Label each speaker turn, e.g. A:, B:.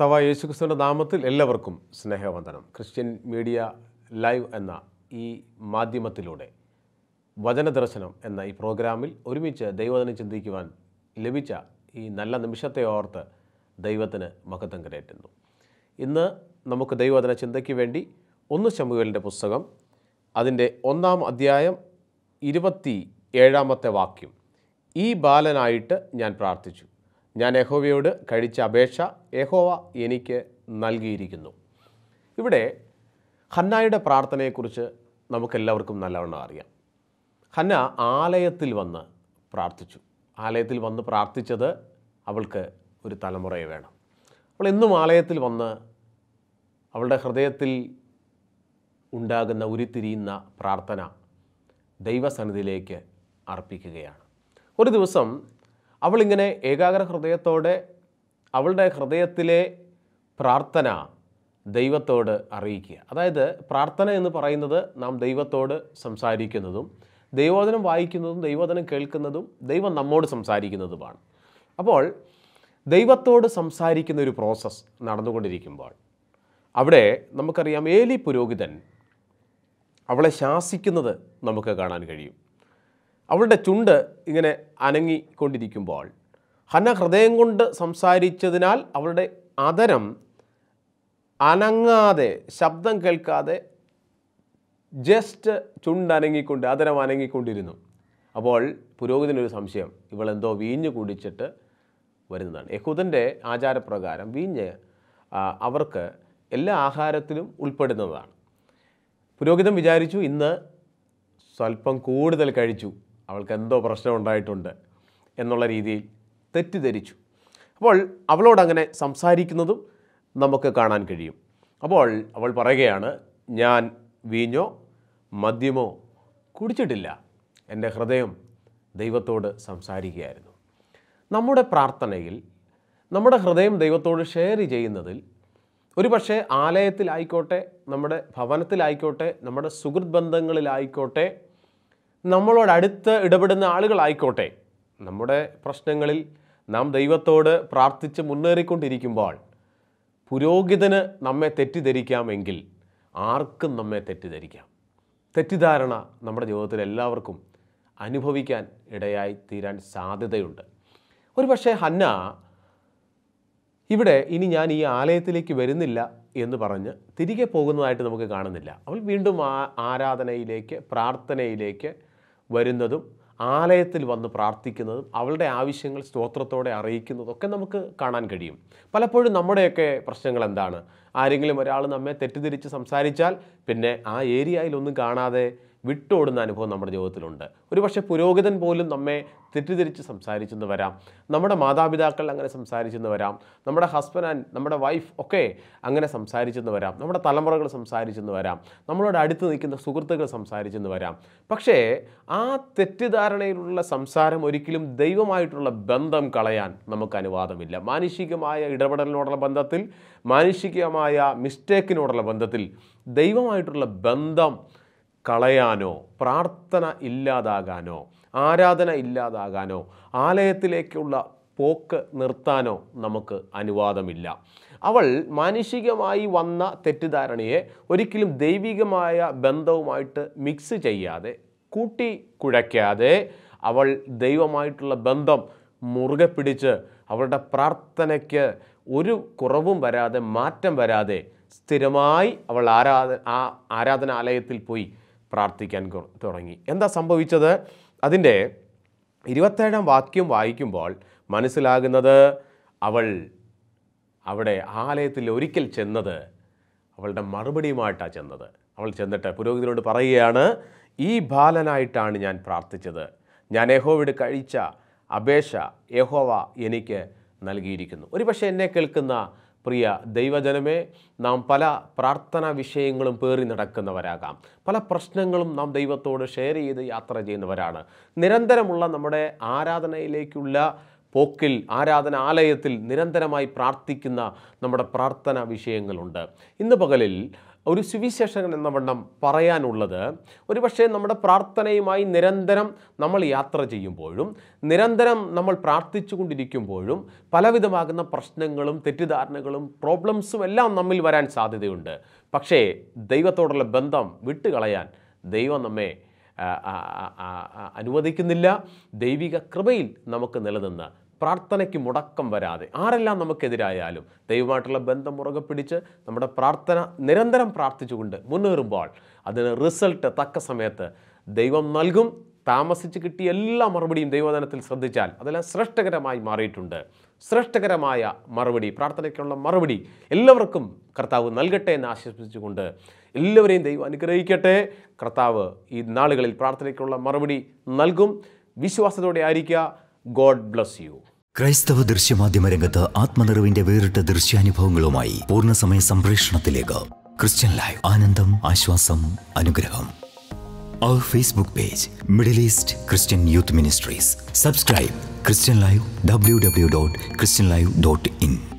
A: കർത്താവായ യേശുക്രിസ്തുവിൻ്റെ നാമത്തിൽ എല്ലാവർക്കും സ്നേഹവന്ദനം ക്രിസ്ത്യൻ മീഡിയ ലൈവ് എന്ന ഈ മാധ്യമത്തിലൂടെ വചനദർശനം എന്ന ഈ പ്രോഗ്രാമിൽ ഒരുമിച്ച് ദൈവവചനം ചിന്തിക്കുവാൻ ലഭിച്ച ഈ നല്ല നിമിഷത്തെ ഓർത്ത് ദൈവത്തിന് മഹത്വം കരയറ്റുന്നു ഇന്ന് നമുക്ക് ദൈവവചന ചിന്തയ്ക്ക് വേണ്ടി ഒന്ന് ശമുവേലിൻ്റെ പുസ്തകം അതിൻ്റെ ഒന്നാം അധ്യായം ഇരുപത്തി ഏഴാമത്തെ വാക്യം ഈ ബാലനായിട്ട് ഞാൻ പ്രാർത്ഥിച്ചു ഞാൻ യഹോവയോട് കഴിച്ച അപേക്ഷ യഹോവ എനിക്ക് നൽകിയിരിക്കുന്നു ഇവിടെ ഹന്നായുടെ പ്രാർത്ഥനയെക്കുറിച്ച് നമുക്കെല്ലാവർക്കും നല്ലവണ്ണം അറിയാം ഹന്ന ആലയത്തിൽ വന്ന് പ്രാർത്ഥിച്ചു ആലയത്തിൽ വന്ന് പ്രാർത്ഥിച്ചത് അവൾക്ക് ഒരു തലമുറയെ വേണം അവൾ എന്നും ആലയത്തിൽ വന്ന് അവളുടെ ഹൃദയത്തിൽ ഉണ്ടാകുന്ന ഉരുത്തിരിയുന്ന പ്രാർത്ഥന ദൈവസന്നിധിയിലേക്ക് അർപ്പിക്കുകയാണ് ഒരു ദിവസം അവളിങ്ങനെ ഏകാഗ്ര ഹൃദയത്തോടെ അവളുടെ ഹൃദയത്തിലെ പ്രാർത്ഥന ദൈവത്തോട് അറിയിക്കുക അതായത് പ്രാർത്ഥന എന്ന് പറയുന്നത് നാം ദൈവത്തോട് സംസാരിക്കുന്നതും ദൈവോധനം വായിക്കുന്നതും ദൈവോധനം കേൾക്കുന്നതും ദൈവം നമ്മോട് സംസാരിക്കുന്നതുമാണ് അപ്പോൾ ദൈവത്തോട് സംസാരിക്കുന്ന ഒരു പ്രോസസ്സ് നടന്നുകൊണ്ടിരിക്കുമ്പോൾ അവിടെ നമുക്കറിയാം ഏലി പുരോഹിതൻ അവളെ ശാസിക്കുന്നത് നമുക്ക് കാണാൻ കഴിയും അവളുടെ ചുണ്ട് ഇങ്ങനെ അനങ്ങിക്കൊണ്ടിരിക്കുമ്പോൾ ഹന്ന ഹൃദയം കൊണ്ട് സംസാരിച്ചതിനാൽ അവളുടെ അതരം അനങ്ങാതെ ശബ്ദം കേൾക്കാതെ ജസ്റ്റ് അനങ്ങിക്കൊണ്ട് അതരം അനങ്ങിക്കൊണ്ടിരുന്നു അപ്പോൾ പുരോഗതിനൊരു സംശയം ഇവളെന്തോ വീഞ്ഞ് കുടിച്ചിട്ട് വരുന്നതാണ് യഹൂദൻ്റെ ആചാരപ്രകാരം വീഞ്ഞ് അവർക്ക് എല്ലാ ആഹാരത്തിലും ഉൾപ്പെടുന്നതാണ് പുരോഹിതൻ വിചാരിച്ചു ഇന്ന് സ്വല്പം കൂടുതൽ കഴിച്ചു അവൾക്ക് എന്തോ പ്രശ്നം ഉണ്ടായിട്ടുണ്ട് എന്നുള്ള രീതിയിൽ തെറ്റിദ്ധരിച്ചു അപ്പോൾ അവളോടങ്ങനെ സംസാരിക്കുന്നതും നമുക്ക് കാണാൻ കഴിയും അപ്പോൾ അവൾ പറയുകയാണ് ഞാൻ വീഞ്ഞോ മദ്യമോ കുടിച്ചിട്ടില്ല എൻ്റെ ഹൃദയം ദൈവത്തോട് സംസാരിക്കുകയായിരുന്നു നമ്മുടെ പ്രാർത്ഥനയിൽ നമ്മുടെ ഹൃദയം ദൈവത്തോട് ഷെയർ ചെയ്യുന്നതിൽ ഒരുപക്ഷെ ആലയത്തിലായിക്കോട്ടെ നമ്മുടെ ഭവനത്തിലായിക്കോട്ടെ നമ്മുടെ സുഹൃത് ബന്ധങ്ങളിലായിക്കോട്ടെ നമ്മളോട് അടുത്ത് ഇടപെടുന്ന ആളുകളായിക്കോട്ടെ നമ്മുടെ പ്രശ്നങ്ങളിൽ നാം ദൈവത്തോട് പ്രാർത്ഥിച്ച് മുന്നേറിക്കൊണ്ടിരിക്കുമ്പോൾ പുരോഹിതന് നമ്മെ തെറ്റിദ്ധരിക്കാമെങ്കിൽ ആർക്കും നമ്മെ തെറ്റിദ്ധരിക്കാം തെറ്റിദ്ധാരണ നമ്മുടെ ജീവിതത്തിൽ എല്ലാവർക്കും അനുഭവിക്കാൻ ഇടയായി തീരാൻ സാധ്യതയുണ്ട് ഒരു പക്ഷേ ഹന്ന ഇവിടെ ഇനി ഞാൻ ഈ ആലയത്തിലേക്ക് വരുന്നില്ല എന്ന് പറഞ്ഞ് തിരികെ പോകുന്നതായിട്ട് നമുക്ക് കാണുന്നില്ല അവൾ വീണ്ടും ആരാധനയിലേക്ക് പ്രാർത്ഥനയിലേക്ക് വരുന്നതും ആലയത്തിൽ വന്ന് പ്രാർത്ഥിക്കുന്നതും അവളുടെ ആവശ്യങ്ങൾ സ്തോത്രത്തോടെ അറിയിക്കുന്നതൊക്കെ നമുക്ക് കാണാൻ കഴിയും പലപ്പോഴും നമ്മുടെയൊക്കെ പ്രശ്നങ്ങൾ എന്താണ് ആരെങ്കിലും ഒരാൾ നമ്മെ തെറ്റിദ്ധരിച്ച് സംസാരിച്ചാൽ പിന്നെ ആ ഏരിയയിലൊന്നും കാണാതെ വിട്ടോടുന്ന അനുഭവം നമ്മുടെ ജീവിതത്തിലുണ്ട് ഒരുപക്ഷെ പുരോഹിതൻ പോലും നമ്മെ തെറ്റിദ്ധരിച്ച് സംസാരിച്ചെന്ന് വരാം നമ്മുടെ മാതാപിതാക്കൾ അങ്ങനെ സംസാരിച്ചെന്ന് വരാം നമ്മുടെ ഹസ്ബൻഡ് ആൻഡ് നമ്മുടെ വൈഫ് ഒക്കെ അങ്ങനെ സംസാരിച്ചെന്ന് വരാം നമ്മുടെ തലമുറകൾ സംസാരിച്ചെന്ന് വരാം നമ്മളോട് അടുത്ത് നിൽക്കുന്ന സുഹൃത്തുക്കൾ സംസാരിച്ചെന്ന് വരാം പക്ഷേ ആ തെറ്റിദ്ധാരണയിലുള്ള സംസാരം ഒരിക്കലും ദൈവമായിട്ടുള്ള ബന്ധം കളയാൻ നമുക്ക് അനുവാദമില്ല മാനുഷികമായ ഇടപെടലിനോടുള്ള ബന്ധത്തിൽ മാനുഷികമായ മിസ്റ്റേക്കിനോടുള്ള ബന്ധത്തിൽ ദൈവമായിട്ടുള്ള ബന്ധം കളയാനോ പ്രാർത്ഥന ഇല്ലാതാകാനോ ആരാധന ഇല്ലാതാകാനോ ആലയത്തിലേക്കുള്ള പോക്ക് നിർത്താനോ നമുക്ക് അനുവാദമില്ല അവൾ മാനുഷികമായി വന്ന തെറ്റിദ്ധാരണയെ ഒരിക്കലും ദൈവികമായ ബന്ധവുമായിട്ട് മിക്സ് ചെയ്യാതെ കൂട്ടി കുഴയ്ക്കാതെ അവൾ ദൈവമായിട്ടുള്ള ബന്ധം മുറുകെ പിടിച്ച് അവളുടെ പ്രാർത്ഥനയ്ക്ക് ഒരു കുറവും വരാതെ മാറ്റം വരാതെ സ്ഥിരമായി അവൾ ആരാധ ആ ആരാധനാലയത്തിൽ പോയി പ്രാർത്ഥിക്കാൻ തുടങ്ങി എന്താ സംഭവിച്ചത് അതിൻ്റെ ഇരുപത്തേഴാം വാക്യം വായിക്കുമ്പോൾ മനസ്സിലാകുന്നത് അവൾ അവിടെ ആലയത്തിൽ ഒരിക്കൽ ചെന്നത് അവളുടെ മറുപടിയുമായിട്ടാണ് ചെന്നത് അവൾ ചെന്നിട്ട് പുരോഹിതനോട് പറയുകയാണ് ഈ ബാലനായിട്ടാണ് ഞാൻ പ്രാർത്ഥിച്ചത് ഞാൻ യഹോവയുടെ കഴിച്ച അപേക്ഷ യഹോവ എനിക്ക് നൽകിയിരിക്കുന്നു ഒരുപക്ഷെ എന്നെ കേൾക്കുന്ന പ്രിയ ദൈവജനമേ നാം പല പ്രാർത്ഥനാ വിഷയങ്ങളും പേറി നടക്കുന്നവരാകാം പല പ്രശ്നങ്ങളും നാം ദൈവത്തോട് ഷെയർ ചെയ്ത് യാത്ര ചെയ്യുന്നവരാണ് നിരന്തരമുള്ള നമ്മുടെ ആരാധനയിലേക്കുള്ള പോക്കിൽ ആരാധന ആലയത്തിൽ നിരന്തരമായി പ്രാർത്ഥിക്കുന്ന നമ്മുടെ പ്രാർത്ഥനാ വിഷയങ്ങളുണ്ട് ഇന്ന് പകലിൽ ഒരു സുവിശേഷകൻ എന്ന വണ്ണം പറയാനുള്ളത് ഒരുപക്ഷെ നമ്മുടെ പ്രാർത്ഥനയുമായി നിരന്തരം നമ്മൾ യാത്ര ചെയ്യുമ്പോഴും നിരന്തരം നമ്മൾ പ്രാർത്ഥിച്ചു കൊണ്ടിരിക്കുമ്പോഴും പലവിധമാകുന്ന പ്രശ്നങ്ങളും തെറ്റിദ്ധാരണകളും പ്രോബ്ലംസും എല്ലാം നമ്മിൽ വരാൻ സാധ്യതയുണ്ട് പക്ഷേ ദൈവത്തോടുള്ള ബന്ധം വിട്ടുകളയാൻ ദൈവം നമ്മെ അനുവദിക്കുന്നില്ല ദൈവിക കൃപയിൽ നമുക്ക് നിലനിന്ന് പ്രാർത്ഥനയ്ക്ക് മുടക്കം വരാതെ ആരെല്ലാം നമുക്കെതിരായാലും ദൈവമായിട്ടുള്ള ബന്ധം മുറുകെ പിടിച്ച് നമ്മുടെ പ്രാർത്ഥന നിരന്തരം പ്രാർത്ഥിച്ചുകൊണ്ട് മുന്നേറുമ്പോൾ അതിന് റിസൾട്ട് തക്ക സമയത്ത് ദൈവം നൽകും താമസിച്ച് കിട്ടിയ എല്ലാ മറുപടിയും ദൈവദാനത്തിൽ ശ്രദ്ധിച്ചാൽ അതെല്ലാം ശ്രേഷ്ഠകരമായി മാറിയിട്ടുണ്ട് ശ്രേഷ്ഠകരമായ മറുപടി പ്രാർത്ഥനയ്ക്കുള്ള മറുപടി എല്ലാവർക്കും കർത്താവ് നൽകട്ടെ എന്ന് ആശംസിച്ചുകൊണ്ട് എല്ലാവരെയും ദൈവം അനുഗ്രഹിക്കട്ടെ കർത്താവ് ഈ നാളുകളിൽ പ്രാർത്ഥനയ്ക്കുള്ള മറുപടി നൽകും വിശ്വാസത്തോടെ ആയിരിക്കുക ഗോഡ് ബ്ലസ് യു ക്രൈസ്തവ ദൃശ്യമാധ്യമ രംഗത്ത് ആത്മനിറവിന്റെ വേറിട്ട ദൃശ്യാനുഭവങ്ങളുമായി പൂർണ്ണസമയ സംപ്രേഷണത്തിലേക്ക് ക്രിസ്ത്യൻ ലൈവ് ആനന്ദം ആശ്വാസം അനുഗ്രഹം അവർ Facebook page Middle East Christian youth ministries subscribe Christian live W W dot Christian live dot in